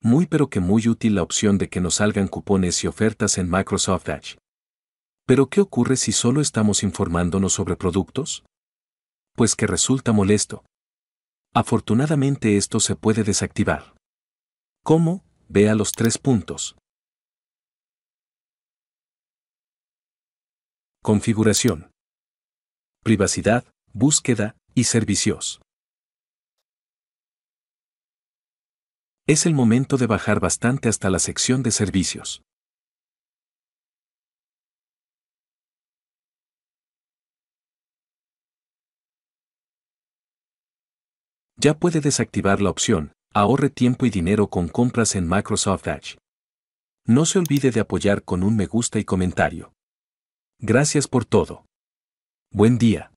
muy pero que muy útil la opción de que nos salgan cupones y ofertas en Microsoft Edge. Pero ¿qué ocurre si solo estamos informándonos sobre productos? Pues que resulta molesto. Afortunadamente esto se puede desactivar. ¿Cómo? Vea los tres puntos. Configuración. Privacidad, búsqueda y servicios. Es el momento de bajar bastante hasta la sección de servicios. Ya puede desactivar la opción, ahorre tiempo y dinero con compras en Microsoft Edge. No se olvide de apoyar con un me gusta y comentario. Gracias por todo. Buen día.